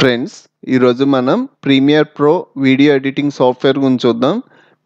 friends ఈరోజు మనం premiere pro video editing software గురించి చూద్దాం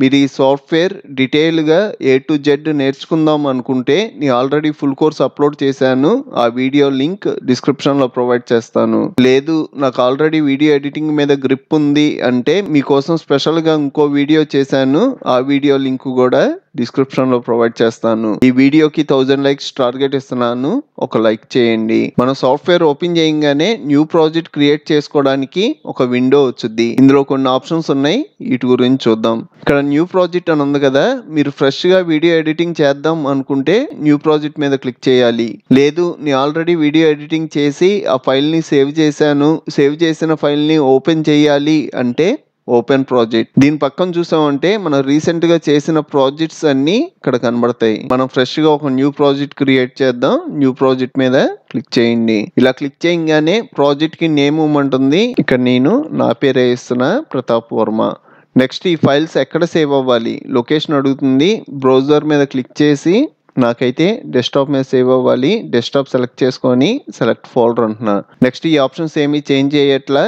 మీరు ఈ సాఫ్ట్వేర్ డీటెయిల్గా ఏ టు జెడ్ నేర్చుకుందాం అనుకుంటే నేను ఆల్రెడీ ఫుల్ కోర్స్ అప్లోడ్ చేశాను ఆ వీడియో లింక్ డిస్క్రిప్షన్లో ప్రొవైడ్ చేస్తాను లేదు నాకు ఆల్రెడీ వీడియో ఎడిటింగ్ మీద గ్రిప్ ఉంది అంటే మీకోసం స్పెషల్గా ఇంకో వీడియో చేశాను ఆ వీడియో లింక్ కూడా డిస్క్రిప్షన్లో ప్రొవైడ్ చేస్తాను ఈ వీడియోకి థౌజండ్ లైక్స్ టార్గెట్ ఇస్తున్నాను ఒక లైక్ చేయండి మనం సాఫ్ట్వేర్ ఓపెన్ చేయగానే న్యూ ప్రాజెక్ట్ క్రియేట్ చేసుకోవడానికి ఒక విండో వచ్చుద్ది ఇందులో కొన్ని ఆప్షన్స్ ఉన్నాయి వీటి గురించి చూద్దాం ఇక్కడ న్యూ ప్రాజెక్ట్ అని ఉంది కదా మీరు ఫ్రెష్గా వీడియో ఎడిటింగ్ చేద్దాం అనుకుంటే న్యూ ప్రాజెక్ట్ మీద క్లిక్ చేయాలి లేదు నేను ఆల్రెడీ వీడియో ఎడిటింగ్ చేసి ఆ ఫైల్ని సేవ్ చేశాను సేవ్ చేసిన ఫైల్ని ఓపెన్ చేయాలి అంటే ఓపెన్ ప్రాజెక్ట్ దీని పక్కన చూసామంటే మనం రీసెంట్ గా చేసిన ప్రాజెక్ట్స్ అన్ని ఇక్కడ కనబడతాయి మనం ఫ్రెష్ గా ఒక న్యూ ప్రాజెక్ట్ క్రియేట్ చేద్దాం న్యూ ప్రాజెక్ట్ మీద క్లిక్ చేయండి ఇలా క్లిక్ చేయగానే ప్రాజెక్ట్ కి నేమ్ ఉంటుంది ఇక్కడ నేను నా పేరే వేస్తున్నా ప్రతాప్ వర్మ నెక్స్ట్ ఈ ఫైల్స్ ఎక్కడ సేవ్ అవ్వాలి లొకేషన్ అడుగుతుంది బ్రౌజర్ మీద క్లిక్ చేసి నాకైతే డెస్క్టాప్ మీద సేవ్ అవ్వాలి డెస్క్టాప్ సెలెక్ట్ చేసుకొని సెలెక్ట్ ఫోల్డర్ అంటున్నా నెక్స్ట్ ఈ ఆప్షన్స్ ఏమి చేంజ్ చేయట్లా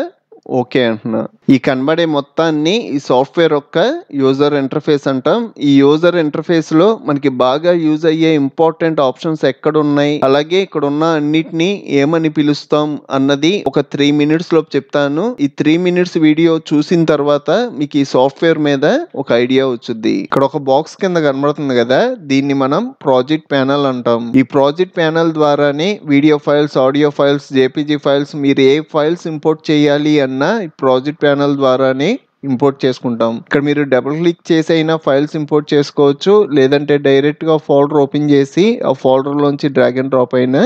ఓకే అంటున్నా ఈ కనబడే మొత్తాన్ని ఈ సాఫ్ట్వేర్ యొక్క యూజర్ ఇంటర్ఫేస్ అంటాం ఈ యూజర్ ఇంటర్ఫేస్ లో మనకి బాగా యూజ్ అయ్యే ఇంపార్టెంట్ ఆప్షన్స్ ఎక్కడ ఉన్నాయి అలాగే ఇక్కడ ఉన్న అన్నిటిని ఏమని పిలుస్తాం అన్నది ఒక త్రీ మినిట్స్ లో చెప్తాను ఈ త్రీ మినిట్స్ వీడియో చూసిన తర్వాత మీకు ఈ సాఫ్ట్వేర్ మీద ఒక ఐడియా వచ్చింది ఇక్కడ ఒక బాక్స్ కింద కనబడుతుంది కదా దీన్ని మనం ప్రాజెక్ట్ ప్యానల్ అంటాం ఈ ప్రాజెక్ట్ ప్యానల్ ద్వారానే video files audio files JPG files మీరు ఏ ఫైల్స్ ఇంపోర్ట్ చేయాలి అన్న ప్రాజెక్ట్ ఛానల్ ద్వారానే ఇంపోర్ట్ చేసుకుంటాం ఇక్కడ మీరు డబుల్ క్లిక్ చేసి అయినా ఫైల్స్ ఇంపోర్ట్ చేసుకోవచ్చు లేదంటే డైరెక్ట్గా ఫోల్డర్ ఓపెన్ చేసి ఆ ఫోల్డర్లోంచి డ్రాగ్ అండ్ డ్రాప్ అయినా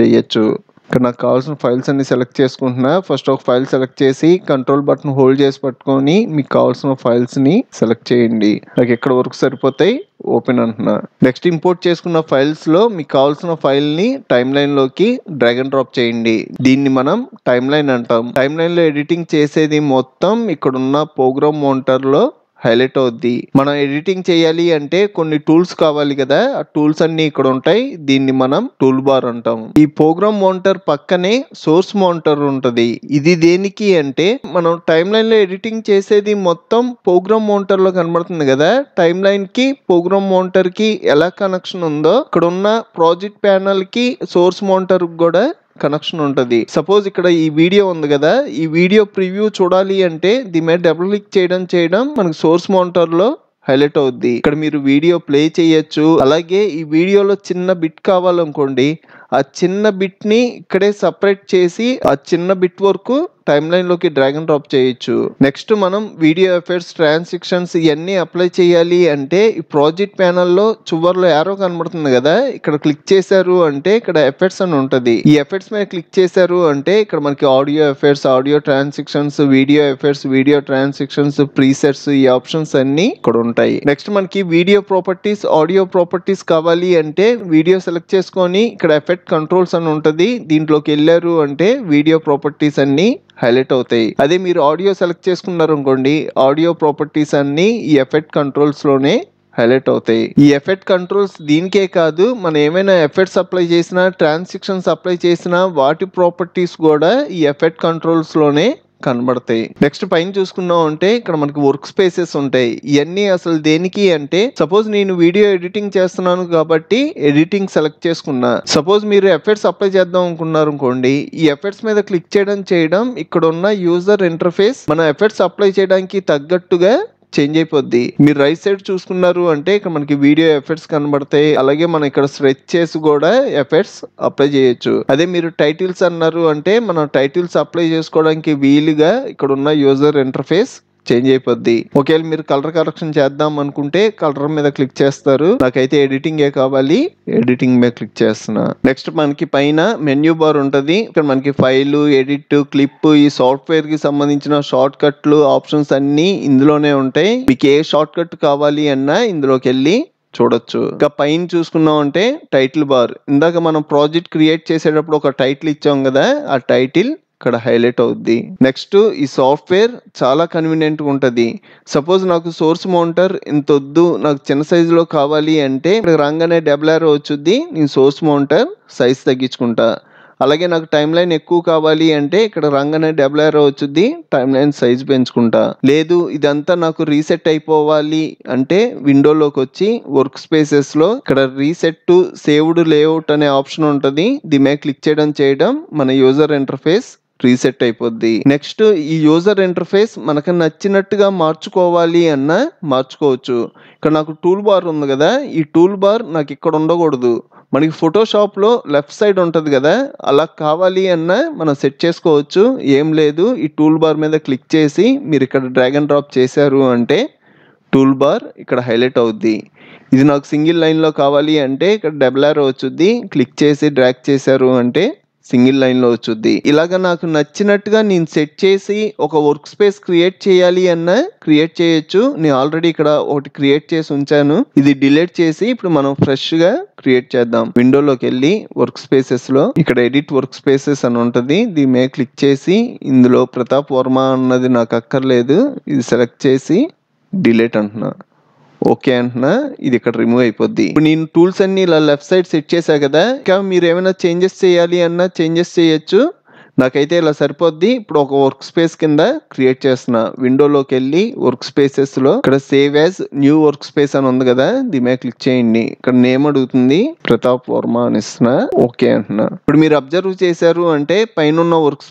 చేయొచ్చు ఇక్కడ నాకు కావాల్సిన ఫైల్స్ అన్ని సెలెక్ట్ చేసుకుంటున్నా ఫస్ట్ ఒక ఫైల్ సెలెక్ట్ చేసి కంట్రోల్ బటన్ హోల్డ్ చేసి పట్టుకొని మీకు కావాల్సిన ఫైల్స్ని సెలెక్ట్ చేయండి నాకు ఎక్కడ వరకు సరిపోతాయి ఓపెన్ అంటున్నా నెక్స్ట్ ఇంపోర్ట్ చేసుకున్న ఫైల్స్లో మీకు కావాల్సిన ఫైల్ని టైమ్ లైన్లోకి లోకి డ్రాగన్ డ్రాప్ చేయండి దీన్ని మనం టైమ్ లైన్ అంటాం టైమ్ లైన్లో ఎడిటింగ్ చేసేది మొత్తం ఇక్కడున్న ప్రోగ్రామ్ లో హైలైట్ అవుద్ది మనం ఎడిటింగ్ చేయాలి అంటే కొన్ని టూల్స్ కావాలి కదా ఆ టూల్స్ అన్ని ఇక్కడ ఉంటాయి దీన్ని మనం టూల్ బార్ అంటాం ఈ ప్రోగ్రామ్ మౌంటర్ పక్కనే సోర్స్ మౌంటర్ ఉంటుంది ఇది దేనికి అంటే మనం టైం లైన్ లో ఎడిటింగ్ చేసేది మొత్తం ప్రోగ్రామ్ మౌంటర్ లో కనబడుతుంది కదా టైం లైన్ కి ప్రోగ్రామ్ మౌంటర్ కి ఎలా కనెక్షన్ ఉందో ఇక్కడ ఉన్న ప్రాజెక్ట్ ప్యానల్ కి సోర్స్ మౌంటర్ కూడా కనెక్షన్ ఉంటుంది సపోజ్ ఇక్కడ ఈ వీడియో ఉంది కదా ఈ వీడియో ప్రివ్యూ చూడాలి అంటే దీని మీద డబుల్ క్లిక్ చేయడం చేయడం మనకు సోర్స్ లో హైలైట్ అవుద్ది ఇక్కడ మీరు వీడియో ప్లే చేయొచ్చు అలాగే ఈ వీడియోలో చిన్న బిట్ కావాలనుకోండి ఆ చిన్న బిట్ ని ఇక్కడే సపరేట్ చేసి ఆ చిన్న బిట్ వరకు టైమ్ లోకి డ్రాగన్ డ్రాప్ చేయొచ్చు నెక్స్ట్ మనం వీడియో ఎఫైర్స్ ట్రాన్సాక్షన్స్ ఇవన్నీ అప్లై చేయాలి అంటే ఈ ప్రాజెక్ట్ లో చివరిలో యారో కనబడుతుంది కదా ఇక్కడ క్లిక్ చేశారు అంటే ఇక్కడ ఎఫెక్ట్స్ అని ఉంటుంది ఈ ఎఫెక్ట్స్ మీద క్లిక్ చేశారు అంటే ఇక్కడ మనకి audio effects audio transitions video effects video transitions presets ఈ ఆప్షన్స్ అన్ని ఇక్కడ ఉంటాయి నెక్స్ట్ మనకి వీడియో ప్రాపర్టీస్ ఆడియో ప్రాపర్టీస్ కావాలి అంటే వీడియో సెలెక్ట్ చేసుకొని ఇక్కడ ఎఫెక్ట్స్ ఎఫెక్ట్ కంట్రోల్స్ అని ఉంటుంది దీంట్లోకి వెళ్ళారు అంటే వీడియో ప్రాపర్టీస్ అన్నీ హైలైట్ అవుతాయి అదే మీరు ఆడియో సెలెక్ట్ చేసుకున్నారు అనుకోండి ఆడియో ప్రాపర్టీస్ అన్నీ ఈ ఎఫెక్ట్ కంట్రోల్స్లోనే హైలైట్ అవుతాయి ఈ ఎఫెక్ట్ కంట్రోల్స్ దీనికే కాదు మనం ఏమైనా ఎఫెక్ట్స్ అప్లై చేసినా ట్రాన్సాక్షన్స్ అప్లై చేసినా వాటి ప్రాపర్టీస్ కూడా ఈ ఎఫెక్ట్ కంట్రోల్స్లోనే కనబడతాయి నెక్స్ట్ పైన చూసుకున్నాం అంటే ఇక్కడ మనకి వర్క్ స్పేసెస్ ఉంటాయి ఇవన్నీ అసలు దేనికి అంటే సపోజ్ నేను వీడియో ఎడిటింగ్ చేస్తున్నాను కాబట్టి ఎడిటింగ్ సెలెక్ట్ చేసుకున్నా సపోజ్ మీరు ఎఫెక్ట్స్ అప్లై చేద్దాం అనుకున్నారు అనుకోండి ఈ ఎఫెక్ట్స్ మీద క్లిక్ చేయడం చేయడం ఇక్కడ ఉన్న యూజర్ ఇంటర్ఫేస్ మన ఎఫెక్ట్స్ అప్లై చేయడానికి తగ్గట్టుగా చేంజ్ అయిపోద్ది మీరు రైట్ సైడ్ చూసుకున్నారు అంటే ఇక్కడ మనకి వీడియో ఎఫెక్ట్స్ కనబడతాయి అలాగే మనం ఇక్కడ స్ట్రెచ్ చేసి కూడా ఎఫెక్ట్స్ అప్లై చేయొచ్చు అదే మీరు టైటిల్స్ అన్నారు అంటే మనం టైటిల్స్ అప్లై చేసుకోవడానికి వీలుగా ఇక్కడ ఉన్న యూజర్ ఇంటర్ఫేస్ చేంజ్ అయిపోద్ది ఒకవేళ మీరు కలర్ కరెక్షన్ చేద్దాం అనుకుంటే కలర్ మీద క్లిక్ చేస్తారు నాకైతే ఎడిటింగ్ ఏ కావాలి ఎడిటింగ్ మీద క్లిక్ చేస్తున్నా నెక్స్ట్ మనకి పైన మెన్యూ బార్ ఉంటుంది ఇక్కడ మనకి ఫైల్ ఎడిట్ క్లిప్ ఈ సాఫ్ట్వేర్ కి సంబంధించిన షార్ట్ కట్లు ఆప్షన్స్ అన్ని ఇందులోనే ఉంటాయి మీకు ఏ షార్ట్ కట్ కావాలి అన్నా ఇందులోకి వెళ్ళి చూడొచ్చు ఇంకా పైన చూసుకున్నాం అంటే టైటిల్ బార్ ఇందాక మనం ప్రాజెక్ట్ క్రియేట్ చేసేటప్పుడు ఒక టైటిల్ ఇచ్చాం కదా ఆ టైటిల్ ఇక్కడ హైలైట్ అవుద్ది నెక్స్ట్ ఈ సాఫ్ట్వేర్ చాలా కన్వీనియంట్గా ఉంటుంది సపోజ్ నాకు సోర్స్ మౌంటర్ ఇంత వద్దు నాకు చిన్న సైజులో కావాలి అంటే ఇక్కడ రాగానే డెబ్లర్ వచ్చుద్ది నేను సోర్స్ మౌంటర్ సైజ్ తగ్గించుకుంటా అలాగే నాకు టైం లైన్ ఎక్కువ కావాలి అంటే ఇక్కడ రంగనే డెబ్లర్ వచ్చుద్ది టైం లైన్ సైజ్ పెంచుకుంటా లేదు ఇదంతా నాకు రీసెట్ అయిపోవాలి అంటే విండోలోకి వచ్చి వర్క్ స్పేసెస్ లో ఇక్కడ రీసెట్ సేవ్డ్ లేఅవుట్ అనే ఆప్షన్ ఉంటుంది దీని క్లిక్ చేయడం చేయడం మన యూజర్ ఇంటర్ఫేస్ రీసెట్ అయిపోద్ది నెక్స్ట్ ఈ యూజర్ ఇంటర్ఫేస్ మనకు నచ్చినట్టుగా మార్చుకోవాలి అన్న మార్చుకోవచ్చు ఇక్కడ నాకు టూల్ బార్ ఉంది కదా ఈ టూల్ బార్ నాకు ఇక్కడ ఉండకూడదు మనకి ఫోటోషాప్లో లెఫ్ట్ సైడ్ ఉంటుంది కదా అలా కావాలి అన్న మనం సెట్ చేసుకోవచ్చు ఏం లేదు ఈ టూల్ బార్ మీద క్లిక్ చేసి మీరు ఇక్కడ డ్రాగ్ అండ్ డ్రాప్ చేశారు అంటే టూల్ బార్ ఇక్కడ హైలైట్ అవుద్ది ఇది నాకు సింగిల్ లైన్లో కావాలి అంటే ఇక్కడ డబుల్ ఆర్ వచ్చుద్ది క్లిక్ చేసి డ్రాగ్ చేశారు అంటే సింగిల్ లైన్లో వచ్చుద్ది ఇలాగ నాకు నచ్చినట్టుగా నేను సెట్ చేసి ఒక వర్క్ స్పేస్ క్రియేట్ చేయాలి అన్న క్రియేట్ చేయొచ్చు నేను ఆల్రెడీ ఇక్కడ ఒకటి క్రియేట్ చేసి ఉంచాను ఇది డిలీట్ చేసి ఇప్పుడు మనం ఫ్రెష్గా క్రియేట్ చేద్దాం విండోలోకి వెళ్ళి వర్క్ లో ఇక్కడ ఎడిట్ వర్క్ స్పేసెస్ అని ఉంటుంది దీని మీద క్లిక్ చేసి ఇందులో ప్రతాప్ వర్మ అన్నది నాకు అక్కర్లేదు ఇది సెలెక్ట్ చేసి డిలీట్ అంటున్నా ఓకే అంటున్నా ఇది ఇక్కడ రిమూవ్ అయిపోద్ది ఇప్పుడు నేను టూల్స్ అన్ని ఇలా లెఫ్ట్ సైడ్ సెట్ చేశా కదా ఇంకా మీరు ఏమైనా చేంజెస్ చేయాలి అన్నా చేంజెస్ చేయొచ్చు నాకైతే ఇలా సరిపోద్ది ఇప్పుడు ఒక వర్క్ స్పేస్ కింద క్రియేట్ చేస్తున్నా విండోలోకి వెళ్ళి వర్క్ స్పేసెస్ లో ఇక్కడ save as new workspace అని ఉంది కదా దీని మీద క్లిక్ చేయండి ఇక్కడ నేమ్ అడుగుతుంది ప్రతాప్ వర్మ అని ఇస్తున్నా ఓకే అంటున్నా ఇప్పుడు మీరు అబ్జర్వ్ చేశారు అంటే పైన ఉన్న వర్క్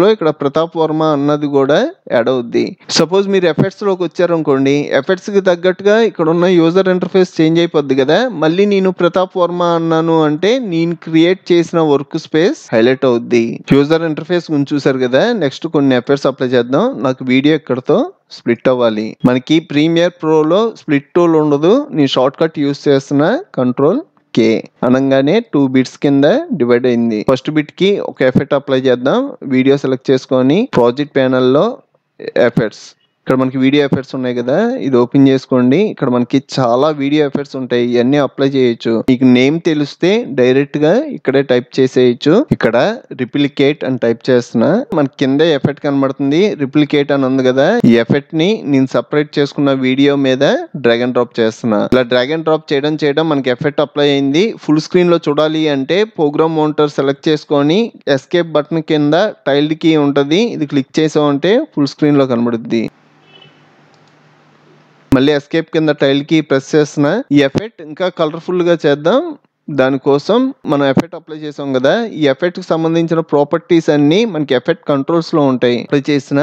లో ఇక్కడ ప్రతాప్ వర్మ అన్నది కూడా యాడ్ అవుద్ది సపోజ్ మీరు లోకి వచ్చారు అనుకోండి ఎఫెక్ట్స్ కి తగ్గట్టుగా ఇక్కడ ఉన్న యూజర్ ఇంటర్ఫేస్ చేంజ్ అయిపోద్ది కదా మళ్ళీ నేను ప్రతాప్ వర్మ అన్నాను అంటే నేను క్రియేట్ చేసిన వర్క్ స్పేస్ హైలైట్ అవుద్ది యూజర్ ఇంటర్ఫేస్ గురించి చూసారు కదా నెక్స్ట్ కొన్ని ఎఫర్స్ అప్లై చేద్దాం నాకు వీడియో ఎక్కడతో స్ప్లిట్ అవ్వాలి మనకి ప్రీమియర్ ప్రోలో స్ప్లిట్ టూల్ ఉండదు నేను షార్ట్ కట్ యూస్ చేస్తున్న కంట్రోల్ కే అనగానే టూ బిట్స్ కింద డివైడ్ అయింది ఫస్ట్ బిట్ కి ఒక ఎఫెక్ట్ అప్లై చేద్దాం వీడియో సెలెక్ట్ చేసుకొని ప్రాజెక్ట్ ప్యానల్లో ఎఫెక్ట్స్ ఇక్కడ మనకి వీడియో ఎఫెక్ట్స్ ఉన్నాయి కదా ఇది ఓపెన్ చేసుకోండి ఇక్కడ మనకి చాలా వీడియో ఎఫెక్ట్స్ ఉంటాయి ఇవన్నీ అప్లై చేయొచ్చు మీకు నేమ్ తెలిస్తే డైరెక్ట్ గా ఇక్కడే టైప్ చేసేయచ్చు ఇక్కడ రిప్లికేట్ అని టైప్ చేస్తున్నా మనకి కింద ఎఫెక్ట్ కనబడుతుంది రిప్లికేట్ అని ఉంది కదా ఈ ఎఫెక్ట్ ని నేను సపరేట్ చేసుకున్న వీడియో మీద డ్రాగన్ డ్రాప్ చేస్తున్నా ఇలా డ్రాగన్ డ్రాప్ చేయడం చేయడం మనకి ఎఫెక్ట్ అప్లై అయింది ఫుల్ స్క్రీన్ లో చూడాలి అంటే ప్రోగ్రామ్ మౌంటర్ సెలెక్ట్ చేసుకొని ఎస్కేప్ బటన్ కింద టైల్డ్ కీ ఉంటుంది ఇది క్లిక్ చేసామంటే ఫుల్ స్క్రీన్ లో కనబడుద్ది మళ్ళీ ఎస్కేప్ కింద టైల్కి ప్రెస్ చేసిన ఈ ఎఫెక్ట్ ఇంకా కలర్ఫుల్గా చేద్దాం దానికోసం మనం ఎఫెక్ట్ అప్లై చేసాం కదా ఈ ఎఫెక్ట్ కి సంబంధించిన ప్రాపర్టీస్ అన్ని మనకి ఎఫెక్ట్ కంట్రోల్స్ లో ఉంటాయి అప్లై చేసిన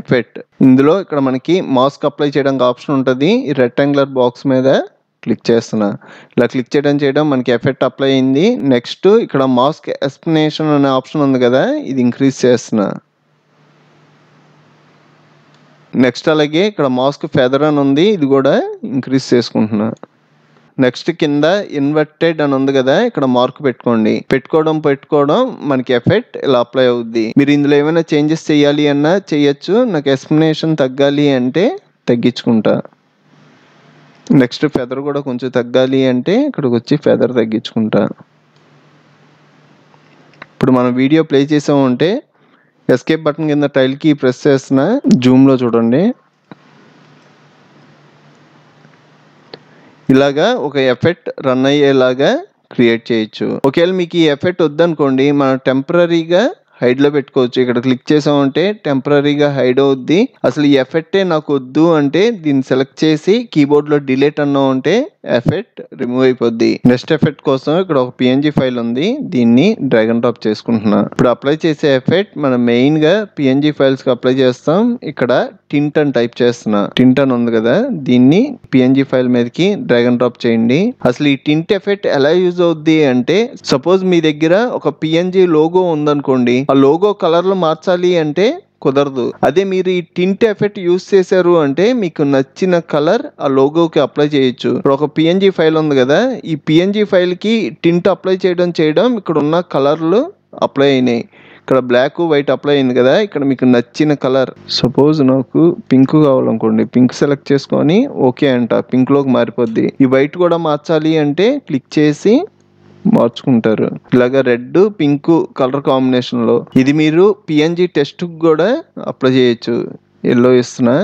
ఎఫెక్ట్ ఇందులో ఇక్కడ మనకి మాస్క్ అప్లై చేయడానికి ఆప్షన్ ఉంటుంది ఈ రెక్టాంగులర్ బాక్స్ మీద క్లిక్ చేస్తున్నా ఇలా క్లిక్ చేయడం చేయడం మనకి ఎఫెక్ట్ అప్లై అయింది నెక్స్ట్ ఇక్కడ మాస్క్ ఎక్స్ప్లెనేషన్ అనే ఆప్షన్ ఉంది కదా ఇది ఇంక్రీజ్ చేస్తున్నా నెక్స్ట్ అలాగే ఇక్కడ మాస్క్ ఫెదర్ అని ఉంది ఇది కూడా ఇంక్రీజ్ చేసుకుంటున్నా నెక్స్ట్ కింద ఇన్వర్టెడ్ అని ఉంది కదా ఇక్కడ మార్క్ పెట్టుకోండి పెట్టుకోవడం పెట్టుకోవడం మనకి ఎఫెక్ట్ ఇలా అప్లై అవుద్ది మీరు ఇందులో ఏమైనా చేంజెస్ చేయాలి అన్నా చేయొచ్చు నాకు ఎక్స్ప్లెనేషన్ తగ్గాలి అంటే తగ్గించుకుంటా నెక్స్ట్ ఫెదర్ కూడా కొంచెం తగ్గాలి అంటే ఇక్కడికి వచ్చి ఫెదర్ తగ్గించుకుంటా ఇప్పుడు మనం వీడియో ప్లే చేసామంటే ఎస్కేప్ బటన్ కింద టైల్ కి ప్రెస్ జూమ్ జూమ్లో చూడండి ఇలాగా ఒక ఎఫెక్ట్ రన్ అయ్యేలాగా క్రియేట్ చేయొచ్చు ఒకవేళ మీకు ఈ ఎఫెక్ట్ వద్దనుకోండి మనం టెంపరీగా హైడ్లో పెట్టుకోవచ్చు ఇక్కడ క్లిక్ చేసామంటే టెంపరీగా హైడ్ అవుద్ది అసలు ఈ ఎఫెక్టే నాకు వద్దు అంటే దీన్ని సెలెక్ట్ చేసి కీబోర్డ్లో డిలేట్ అన్నా అంటే ఎఫెక్ట్ రిమూవ్ అయిపోద్ది నెక్స్ట్ ఎఫెక్ట్ కోసం ఇక్కడ ఒక పిఎన్జీ ఫైల్ ఉంది దీన్ని డ్రాగన్ డ్రాప్ చేసుకుంటున్నా ఇప్పుడు అప్లై చేసే ఎఫెక్ట్ మనం మెయిన్గా పిఎన్జీ ఫైల్స్కి అప్లై చేస్తాం ఇక్కడ టింట్ అని టైప్ చేస్తున్నా టింట్ అని ఉంది కదా దీన్ని పిఎన్జీ ఫైల్ మీదకి డ్రాగన్ డ్రాప్ చేయండి అసలు ఈ టింట్ ఎఫెక్ట్ ఎలా యూజ్ అవుద్ది అంటే సపోజ్ మీ దగ్గర ఒక పిఎన్జీ లోగో ఉందనుకోండి ఆ లోగో కలర్లు మార్చాలి అంటే కుదరదు అదే మీరు ఈ టింట్ ఎఫెక్ట్ యూస్ చేశారు అంటే మీకు నచ్చిన కలర్ ఆ లోగోకి అప్లై చేయొచ్చు ఇప్పుడు ఒక పిఎన్జి ఫైల్ ఉంది కదా ఈ పిఎన్జి ఫైల్కి టింట్ అప్లై చేయడం చేయడం ఇక్కడ ఉన్న కలర్లు అప్లై అయినాయి ఇక్కడ బ్లాక్ వైట్ అప్లై అయింది కదా ఇక్కడ మీకు నచ్చిన కలర్ సపోజ్ నాకు పింక్ కావాలనుకోండి పింక్ సెలెక్ట్ చేసుకొని ఓకే అంట పింక్లోకి మారిపోద్ది ఈ వైట్ కూడా మార్చాలి అంటే క్లిక్ చేసి మార్చుకుంటారు ఇలాగ రెడ్ పింక్ కలర్ కాంబినేషన్లో ఇది మీరు పిఎన్జి టెస్ట్ కూడా అప్లై చేయొచ్చు ఎల్లో ఇస్తున్నా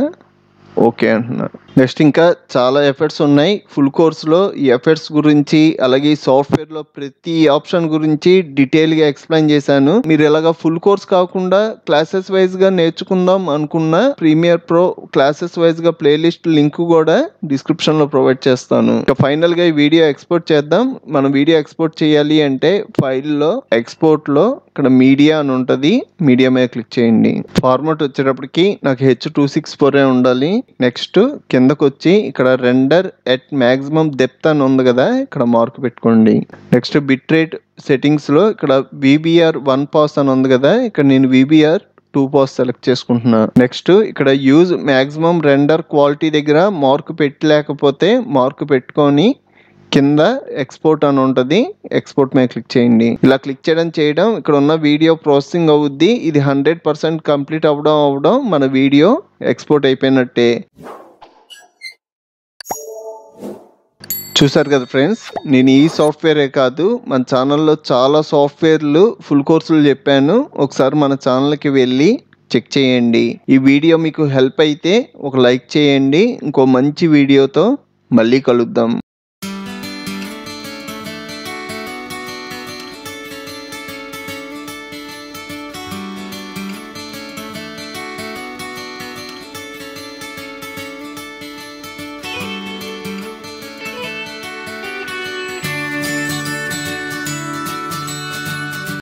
ఓకే అంటున్నా నెక్స్ట్ ఇంకా చాలా ఎఫర్ట్స్ ఉన్నాయి ఫుల్ కోర్స్లో ఈ ఎఫర్ట్స్ గురించి అలాగే సాఫ్ట్వేర్లో ప్రతి ఆప్షన్ గురించి డీటెయిల్గా ఎక్స్ప్లెయిన్ చేశాను మీరు ఎలాగ ఫుల్ కోర్స్ కాకుండా క్లాసెస్ వైజ్గా నేర్చుకుందాం అనుకున్న ప్రీమియర్ ప్రో క్లాసెస్ వైజ్గా ప్లేలిస్ట్ లింక్ కూడా డిస్క్రిప్షన్లో ప్రొవైడ్ చేస్తాను ఇక ఫైనల్గా ఈ వీడియో ఎక్స్పోర్ట్ చేద్దాం మనం వీడియో ఎక్స్పోర్ట్ చేయాలి అంటే ఫైల్లో ఎక్స్పోర్ట్లో ఇక్కడ మీడియా అని ఉంటుంది మీడియా మీద క్లిక్ చేయండి ఫార్మాట్ వచ్చేటప్పటికి నాకు హెచ్ టూ సిక్స్ ఫోర్ ఉండాలి నెక్స్ట్ కింద కిందకు వచ్చి ఇక్కడ రెండర్ ఎట్ మ్యాక్సిమం డెప్త్ అని ఉంది కదా ఇక్కడ మార్క్ పెట్టుకోండి నెక్స్ట్ బిట్ రేట్ సెట్టింగ్స్లో ఇక్కడ విబిఆర్ వన్ పాస్ అని ఉంది కదా ఇక్కడ నేను విబిఆర్ టూ పాస్ సెలెక్ట్ చేసుకుంటున్నా నెక్స్ట్ ఇక్కడ యూజ్ మ్యాక్సిమం రెండర్ క్వాలిటీ దగ్గర మార్క్ పెట్టలేకపోతే మార్క్ పెట్టుకొని కింద ఎక్స్పోర్ట్ అని ఉంటుంది ఎక్స్పోర్ట్ మీద క్లిక్ చేయండి ఇలా క్లిక్ చేయడం చేయడం ఇక్కడ ఉన్న వీడియో ప్రాసెసింగ్ అవుద్ది ఇది హండ్రెడ్ పర్సెంట్ కంప్లీట్ అవ్వడం అవ్వడం మన వీడియో ఎక్స్పోర్ట్ అయిపోయినట్టే చూసారు కదా ఫ్రెండ్స్ నేను ఈ సాఫ్ట్వేరే కాదు మన ఛానల్లో చాలా సాఫ్ట్వేర్లు ఫుల్ కోర్సులు చెప్పాను ఒకసారి మన ఛానల్కి వెళ్ళి చెక్ చేయండి ఈ వీడియో మీకు హెల్ప్ అయితే ఒక లైక్ చేయండి ఇంకో మంచి వీడియోతో మళ్ళీ కలుద్దాం